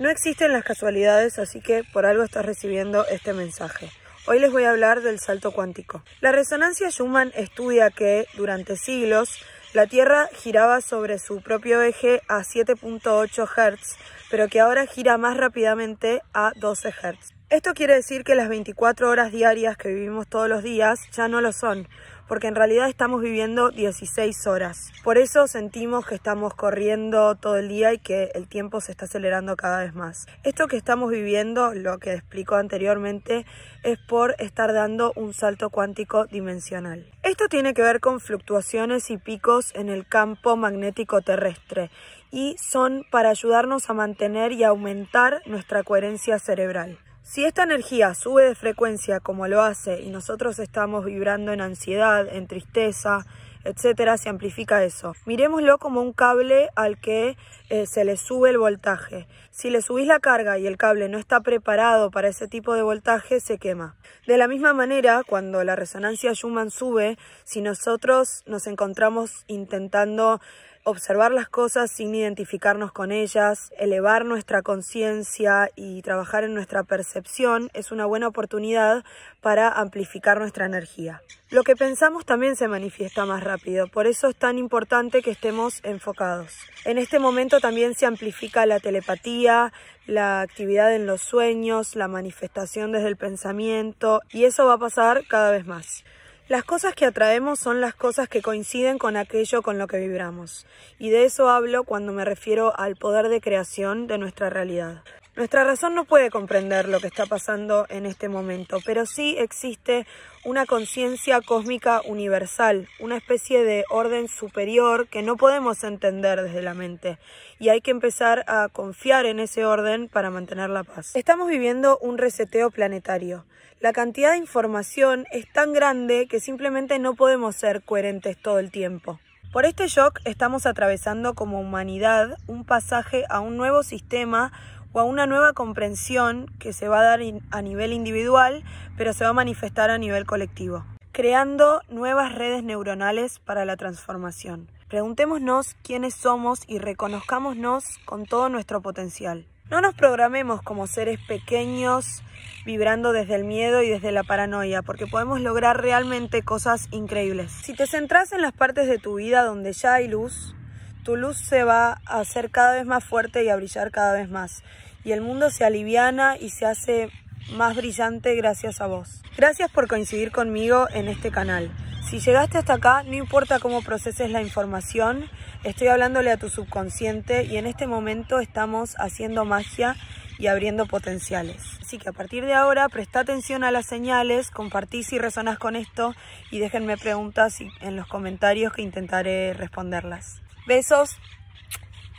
No existen las casualidades, así que por algo estás recibiendo este mensaje. Hoy les voy a hablar del salto cuántico. La resonancia Schumann estudia que durante siglos la Tierra giraba sobre su propio eje a 7.8 Hz, pero que ahora gira más rápidamente a 12 Hz. Esto quiere decir que las 24 horas diarias que vivimos todos los días ya no lo son, porque en realidad estamos viviendo 16 horas. Por eso sentimos que estamos corriendo todo el día y que el tiempo se está acelerando cada vez más. Esto que estamos viviendo, lo que explicó anteriormente, es por estar dando un salto cuántico dimensional. Esto tiene que ver con fluctuaciones y picos en el campo magnético terrestre y son para ayudarnos a mantener y aumentar nuestra coherencia cerebral. Si esta energía sube de frecuencia como lo hace y nosotros estamos vibrando en ansiedad, en tristeza, etcétera, se amplifica eso. Miremoslo como un cable al que eh, se le sube el voltaje. Si le subís la carga y el cable no está preparado para ese tipo de voltaje, se quema. De la misma manera, cuando la resonancia Schumann sube, si nosotros nos encontramos intentando observar las cosas sin identificarnos con ellas, elevar nuestra conciencia y trabajar en nuestra percepción es una buena oportunidad para amplificar nuestra energía. Lo que pensamos también se manifiesta más rápido, por eso es tan importante que estemos enfocados. En este momento también se amplifica la telepatía, la actividad en los sueños, la manifestación desde el pensamiento y eso va a pasar cada vez más. Las cosas que atraemos son las cosas que coinciden con aquello con lo que vibramos, y de eso hablo cuando me refiero al poder de creación de nuestra realidad. Nuestra razón no puede comprender lo que está pasando en este momento, pero sí existe una conciencia cósmica universal, una especie de orden superior que no podemos entender desde la mente y hay que empezar a confiar en ese orden para mantener la paz. Estamos viviendo un reseteo planetario. La cantidad de información es tan grande que simplemente no podemos ser coherentes todo el tiempo. Por este shock estamos atravesando como humanidad un pasaje a un nuevo sistema o a una nueva comprensión que se va a dar a nivel individual, pero se va a manifestar a nivel colectivo, creando nuevas redes neuronales para la transformación. Preguntémonos quiénes somos y reconozcámonos con todo nuestro potencial. No nos programemos como seres pequeños vibrando desde el miedo y desde la paranoia, porque podemos lograr realmente cosas increíbles. Si te centras en las partes de tu vida donde ya hay luz, tu luz se va a hacer cada vez más fuerte y a brillar cada vez más. Y el mundo se aliviana y se hace más brillante gracias a vos. Gracias por coincidir conmigo en este canal. Si llegaste hasta acá, no importa cómo proceses la información, estoy hablándole a tu subconsciente y en este momento estamos haciendo magia y abriendo potenciales. Así que a partir de ahora, presta atención a las señales, compartí si resonás con esto y déjenme preguntas en los comentarios que intentaré responderlas. Besos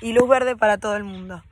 y luz verde para todo el mundo.